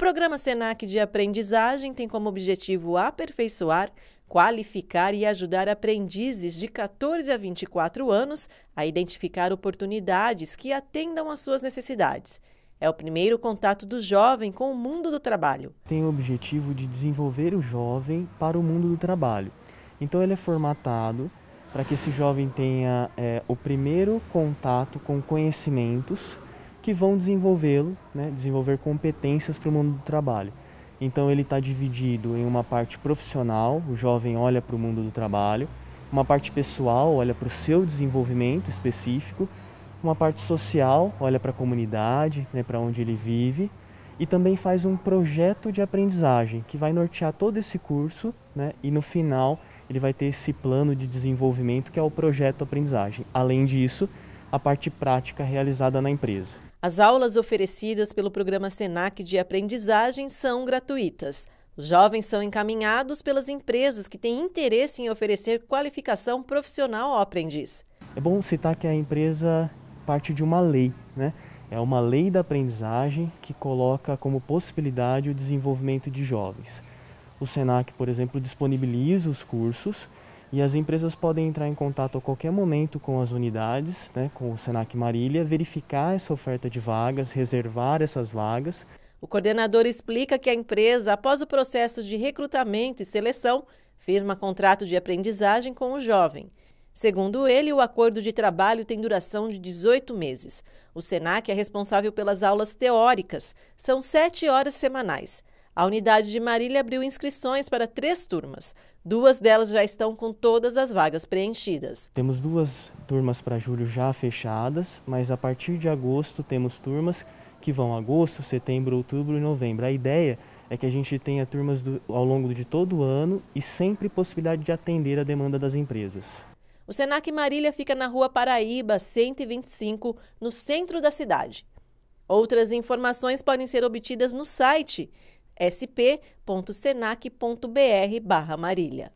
programa SENAC de aprendizagem tem como objetivo aperfeiçoar, qualificar e ajudar aprendizes de 14 a 24 anos a identificar oportunidades que atendam às suas necessidades. É o primeiro contato do jovem com o mundo do trabalho. Tem o objetivo de desenvolver o jovem para o mundo do trabalho. Então ele é formatado para que esse jovem tenha é, o primeiro contato com conhecimentos que vão desenvolvê-lo, né, desenvolver competências para o mundo do trabalho. Então ele está dividido em uma parte profissional, o jovem olha para o mundo do trabalho, uma parte pessoal olha para o seu desenvolvimento específico, uma parte social olha para a comunidade, né, para onde ele vive, e também faz um projeto de aprendizagem que vai nortear todo esse curso, né, e no final ele vai ter esse plano de desenvolvimento que é o projeto aprendizagem. Além disso, a parte prática realizada na empresa. As aulas oferecidas pelo programa SENAC de aprendizagem são gratuitas. Os jovens são encaminhados pelas empresas que têm interesse em oferecer qualificação profissional ao aprendiz. É bom citar que a empresa parte de uma lei, né? É uma lei da aprendizagem que coloca como possibilidade o desenvolvimento de jovens. O SENAC, por exemplo, disponibiliza os cursos e as empresas podem entrar em contato a qualquer momento com as unidades, né, com o Senac Marília, verificar essa oferta de vagas, reservar essas vagas. O coordenador explica que a empresa, após o processo de recrutamento e seleção, firma contrato de aprendizagem com o jovem. Segundo ele, o acordo de trabalho tem duração de 18 meses. O SENAC é responsável pelas aulas teóricas, são sete horas semanais. A unidade de Marília abriu inscrições para três turmas. Duas delas já estão com todas as vagas preenchidas. Temos duas turmas para julho já fechadas, mas a partir de agosto temos turmas que vão agosto, setembro, outubro e novembro. A ideia é que a gente tenha turmas do, ao longo de todo o ano e sempre possibilidade de atender a demanda das empresas. O Senac Marília fica na Rua Paraíba, 125, no centro da cidade. Outras informações podem ser obtidas no site sp.senac.br/marília.